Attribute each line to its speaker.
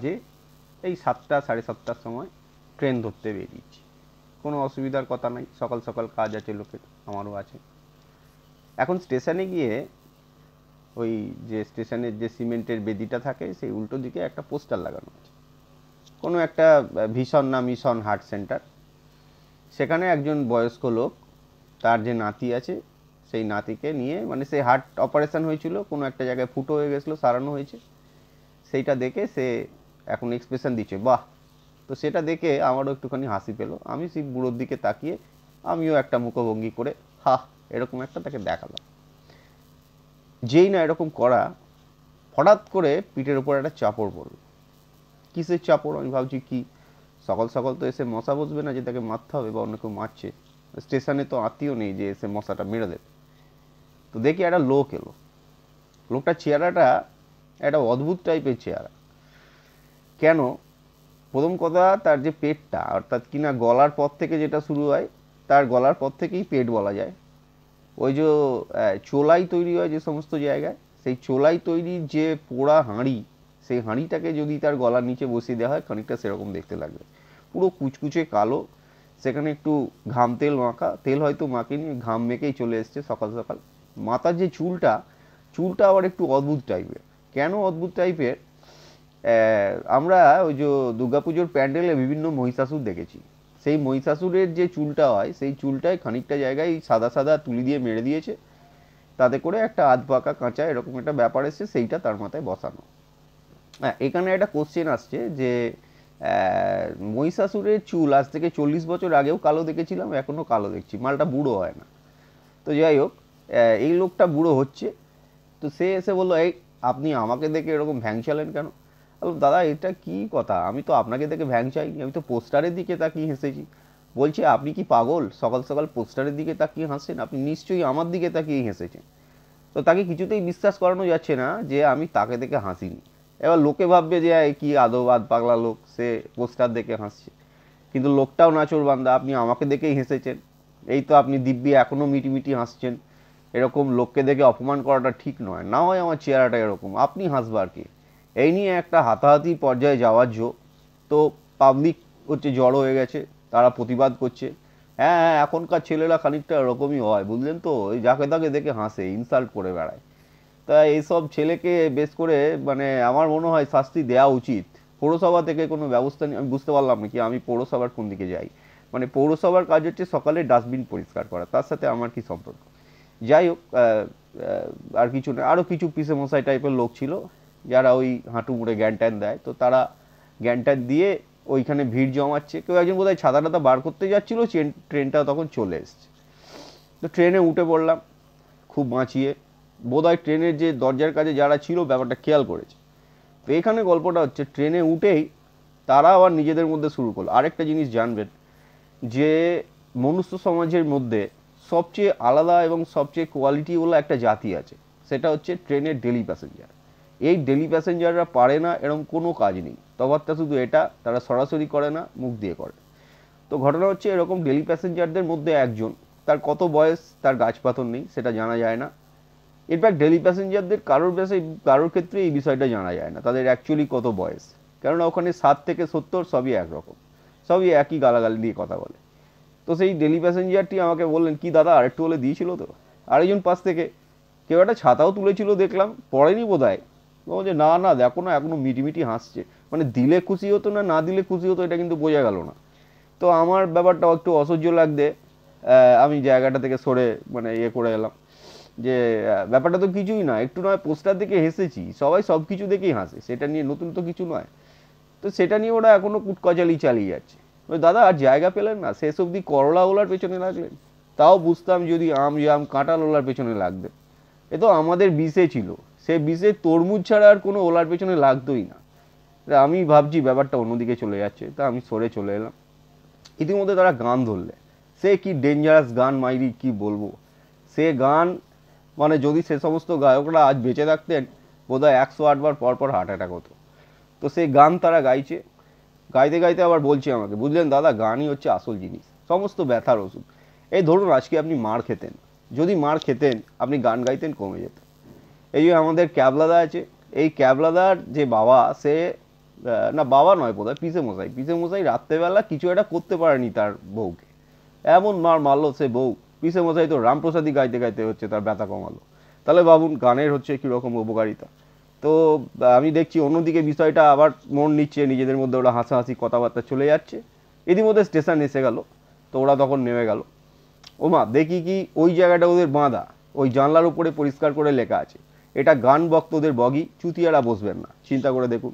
Speaker 1: কাজে এই সাতটা সাড়ে সাতটার সময় ট্রেন ধরতে বেরিয়েছি কোনো অসুবিধার কথা নাই সকাল সকাল কাজ আছে লোকের আমারও আছে এখন স্টেশনে গিয়ে ওই যে স্টেশনের যে সিমেন্টের বেদিটা থাকে সেই উল্টো দিকে একটা পোস্টার লাগানো আছে কোনো একটা ভীষণ না মিশন হার্ট সেন্টার সেখানে একজন বয়স্ক লোক তার যে নাতি আছে সেই নাতিকে নিয়ে মানে সেই হার্ট অপারেশন হয়েছিল কোনো একটা জায়গায় ফুটো হয়ে গেছিলো সারানো হয়েছে সেইটা দেখে সে এখন এক্সপ্রেশন দিচ্ছে বাহ তো সেটা দেখে আমারও একটুখানি হাসি পেলো আমি সেই বুড়োর দিকে তাকিয়ে আমিও একটা মুখভঙ্গি করে হা এরকম একটা তাকে দেখালাম যেই না এরকম করা হঠাৎ করে পিঠের ওপর একটা চাপড় পড়ল কিসের চাপড় আমি ভাবছি কি সকাল সকাল তো এসে মশা বসবে না যে তাকে মারতে হবে বা অন্য কেউ মারছে স্টেশনে তো আত্মীয় নেই যে এসে মশাটা মেরে দেবে তো দেখি একটা লোক এলো লোকটার চেহারাটা একটা অদ্ভুত টাইপের চেহারা কেন প্রথম কথা তার যে পেটটা অর্থাৎ কিনা গলার পর থেকে যেটা শুরু হয় তার গলার পর থেকেই পেট বলা যায় ওই যে চোলাই তৈরি হয় যে সমস্ত জায়গায় সেই চোলাই তৈরির যে পোড়া হাঁড়ি সেই হাঁড়িটাকে যদি তার গলার নিচে বসিয়ে দেওয়া হয় খানিকটা সেরকম দেখতে লাগবে পুরো কুচকুচে কালো সেখানে একটু ঘাম তেল মাখা তেল হয়তো নিয়ে ঘাম মেখেই চলে এসছে সকাল সকাল মাথার যে চুলটা চুলটা আবার একটু অদ্ভুত টাইপের কেন অদ্ভুত টাইপের আমরা ওই যে দুর্গাপুজোর প্যান্ডেলে বিভিন্ন মহিষাসুর দেখেছি সেই মহিষাসুরের যে চুলটা হয় সেই চুলটায় খানিকটা জায়গায় সাদা সাদা তুলি দিয়ে মেরে দিয়েছে তাতে করে একটা আধ পাকা কাঁচা এরকম একটা ব্যাপার এসছে সেইটা তার মাথায় বসানো হ্যাঁ এখানে একটা কোশ্চেন আসছে যে মহিষাসুরের চুল আজ থেকে চল্লিশ বছর আগেও কালো দেখেছিলাম এখনও কালো দেখছি মালটা বুড়ো হয় না তো যাই হোক এই লোকটা বুড়ো হচ্ছে তো সে এসে বললো এই আপনি আমাকে দেখে এরকম ভ্যাংচালেন কেন দাদা এটা কি কথা আমি তো আপনাকে দেখে ভ্যাং চাইনি আমি তো পোস্টারের দিকে তাকিয়ে হেসেছি বলছি আপনি কি পাগল সকাল সকাল পোস্টারের দিকে তাকিয়ে হাসছেন আপনি নিশ্চয়ই আমার দিকে তাকিয়ে হেসেছেন তো তাকে কিছুতেই বিশ্বাস করানো যাচ্ছে না যে আমি তাকে দেখে হাসিনি এবার লোকে ভাববে যে কি আদবাদ পাগলা লোক সে পোস্টার দেখে হাসছে কিন্তু লোকটাও নাচর বান্দা আপনি আমাকে দেখেই হেসেছেন এই তো আপনি দিব্যি এখনও মিটিমিটি হাসছেন এরকম লোককে দেখে অপমান করাটা ঠিক নয় না হয় আমার চেহারাটা এরকম আপনি হাসবার কি এই নিয়ে একটা হাতাহাতি পর্যায়ে যাওয়ার জো তো পাবলিক হচ্ছে জড়ো হয়ে গেছে তারা প্রতিবাদ করছে হ্যাঁ হ্যাঁ এখনকার ছেলেরা খানিকটা এরকমই হয় বুঝলেন তো ওই যাকে তাকে দেখে হাসে ইনসাল্ট করে বেড়ায় তা এইসব ছেলেকে বেশ করে মানে আমার মনে হয় শাস্তি দেওয়া উচিত পৌরসভা থেকে কোনো ব্যবস্থা নেই আমি বুঝতে পারলাম না কি আমি পৌরসভার কোন দিকে যাই মানে পৌরসভার কাজ হচ্ছে সকালে ডাস্টবিন পরিষ্কার করা তার সাথে আমার কি সম্পর্ক যাই হোক আর কিছু না আরও কিছু পিসে মশাই টাইপের লোক ছিল যারা ওই হাঁটু মুড়ে জ্ঞান ট্যান দেয় তো তারা জ্ঞান ট্যান দিয়ে ওইখানে ভিড় জমাচ্ছে কেউ একজন বোধহয় ছাতা টাতা বার করতে যাচ্ছিলো চেন ট্রেনটা তখন চলে এসছে তো ট্রেনে উঠে পড়লাম খুব বাঁচিয়ে বোধহয় ট্রেনের যে দরজার কাছে যারা ছিল ব্যাপারটা খেয়াল করেছে তো এখানে গল্পটা হচ্ছে ট্রেনে উঠেই তারা আবার নিজেদের মধ্যে শুরু করলো আরেকটা জিনিস জানবেন যে মনুষ্য সমাজের মধ্যে সবচেয়ে আলাদা এবং সবচেয়ে কোয়ালিটিওয়ালা একটা জাতি আছে সেটা হচ্ছে ট্রেনের ডেলি প্যাসেঞ্জার এই ডেলি প্যাসেঞ্জাররা পারে না এরম কোনো কাজ নেই তফাতটা শুধু এটা তারা সরাসরি করে না মুখ দিয়ে করে তো ঘটনা হচ্ছে এরকম ডেলি প্যাসেঞ্জারদের মধ্যে একজন তার কত বয়স তার গাছপাথর নেই সেটা জানা যায় না ইনফ্যাক্ট ডেলি প্যাসেঞ্জারদের কারোর বেশি কারোর ক্ষেত্রে এই বিষয়টা জানা যায় না তাদের অ্যাকচুয়ালি কত বয়স কেননা ওখানে সাত থেকে সত্তর সবই একরকম সবই একই গালাগালি দিয়ে কথা বলে তো সেই ডেলি প্যাসেঞ্জারটি আমাকে বললেন কি দাদা আরেকটু হলে দিয়েছিল তো আরেকজন পাশ থেকে কেউ একটা ছাতাও তুলেছিল দেখলাম পড়েনি বোধ হয় বলছে না না দেখো না এখনও মিটিমিটি হাসছে মানে দিলে খুশি হতো না না দিলে খুশি হতো এটা কিন্তু বোঝা গেল না তো আমার ব্যাপারটা একটু অসহ্য লাগতে আমি জায়গাটা থেকে সরে মানে ইয়ে করে এলাম যে ব্যাপারটা তো কিছুই না একটু নয় পোস্টার দেখে হেসেছি সবাই সব কিছু দেখেই হাসে সেটা নিয়ে নতুন তো কিছু নয় তো সেটা নিয়ে ওরা এখনও কুটকচালি চালিয়ে যাচ্ছে দাদা আর জায়গা পেলেন না শেষ অবধি করলা ওলার পেছনে লাগলেন তাও বুঝতাম যদি আম জাম কাঁটাল ওলার পেছনে লাগবে এ তো আমাদের বিষে ছিল সে বিষে তরমুজ ছাড়া আর কোনো ওলার পেছনে লাগতোই না আমি ভাবছি ব্যাপারটা অন্যদিকে চলে যাচ্ছে তা আমি সরে চলে এলাম ইতিমধ্যে তারা গান ধরলে সে কি ডেঞ্জারাস গান মাইরি কি বলবো সে গান মানে যদি সে সমস্ত গায়করা আজ বেঁচে থাকতেন বোধহয় একশো আটবার পরপর হার্ট অ্যাটাক হতো তো সে গান তারা গাইছে গাইতে গাইতে আবার বলছে আমাকে বুঝলেন দাদা গানই হচ্ছে আসল জিনিস সমস্ত ব্যথার ওষুধ এই ধরুন আজকে আপনি মার খেতেন যদি মার খেতেন আপনি গান গাইতেন কমে যেতেন এই যে আমাদের ক্যাবলাদা আছে এই ক্যাবলাদার যে বাবা সে না বাবা নয় বোধ হয় পিসে মশাই পিসে মশাই রাত্রেবেলা কিছু একটা করতে পারেনি তার বউকে এমন মার মারলো সে বউ পিসে মশাই তো রামপ্রসাদই গাইতে গাইতে হচ্ছে তার ব্যথা কমালো তাহলে বাবুন গানের হচ্ছে কীরকম উপকারিতা তো আমি দেখছি অন্যদিকে বিষয়টা আবার মন নিচ্ছে নিজেদের মধ্যে ওরা হাসাহাসি কথাবার্তা চলে যাচ্ছে ইতিমধ্যে স্টেশন এসে গেল তো ওরা তখন নেমে গেল ওমা দেখি কি ওই জায়গাটা ওদের বাঁধা ওই জানলার উপরে পরিষ্কার করে লেখা আছে এটা গান ভক্তদের বগি চুতিয়ারা বসবেন না চিন্তা করে দেখুন